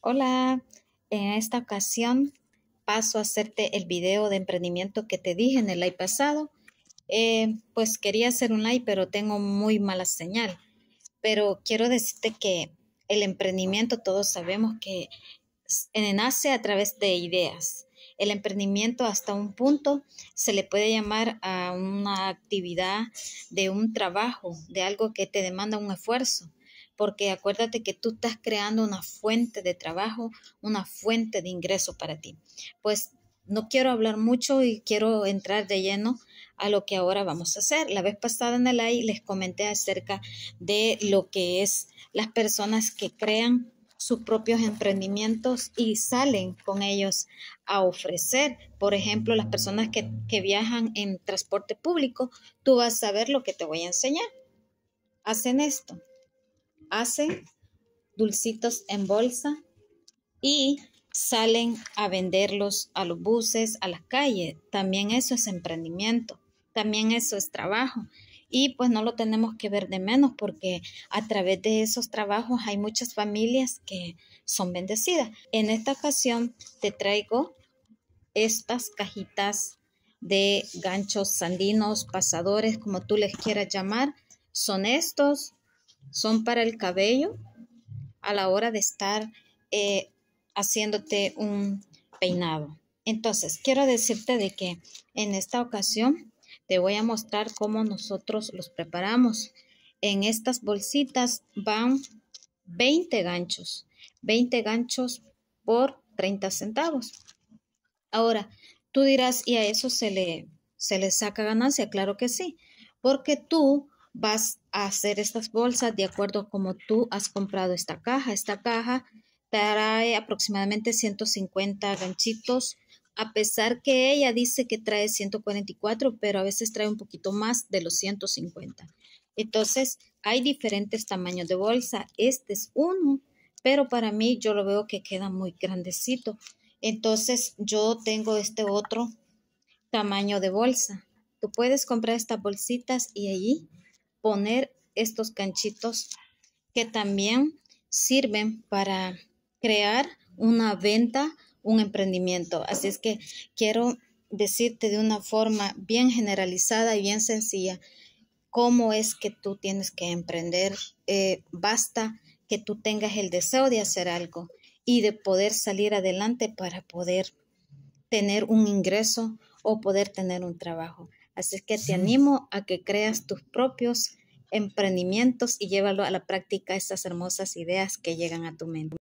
Hola, en esta ocasión paso a hacerte el video de emprendimiento que te dije en el live pasado. Eh, pues quería hacer un live, pero tengo muy mala señal. Pero quiero decirte que el emprendimiento, todos sabemos que eh, nace a través de ideas. El emprendimiento hasta un punto se le puede llamar a una actividad de un trabajo, de algo que te demanda un esfuerzo porque acuérdate que tú estás creando una fuente de trabajo, una fuente de ingreso para ti. Pues no quiero hablar mucho y quiero entrar de lleno a lo que ahora vamos a hacer. La vez pasada en el AI les comenté acerca de lo que es las personas que crean sus propios emprendimientos y salen con ellos a ofrecer. Por ejemplo, las personas que, que viajan en transporte público, tú vas a ver lo que te voy a enseñar. Hacen esto hacen dulcitos en bolsa y salen a venderlos a los buses, a las calles. También eso es emprendimiento, también eso es trabajo. Y pues no lo tenemos que ver de menos porque a través de esos trabajos hay muchas familias que son bendecidas. En esta ocasión te traigo estas cajitas de ganchos sandinos, pasadores, como tú les quieras llamar. Son estos, son para el cabello a la hora de estar eh, haciéndote un peinado. Entonces, quiero decirte de que en esta ocasión te voy a mostrar cómo nosotros los preparamos. En estas bolsitas van 20 ganchos, 20 ganchos por 30 centavos. Ahora, tú dirás, ¿y a eso se le, se le saca ganancia? Claro que sí, porque tú vas a hacer estas bolsas de acuerdo a como tú has comprado esta caja. Esta caja trae aproximadamente 150 ganchitos, a pesar que ella dice que trae 144, pero a veces trae un poquito más de los 150. Entonces, hay diferentes tamaños de bolsa. Este es uno, pero para mí yo lo veo que queda muy grandecito. Entonces, yo tengo este otro tamaño de bolsa. Tú puedes comprar estas bolsitas y allí poner estos canchitos que también sirven para crear una venta, un emprendimiento. Así es que quiero decirte de una forma bien generalizada y bien sencilla cómo es que tú tienes que emprender. Eh, basta que tú tengas el deseo de hacer algo y de poder salir adelante para poder tener un ingreso o poder tener un trabajo. Así es que te animo a que creas tus propios emprendimientos y llévalo a la práctica estas hermosas ideas que llegan a tu mente.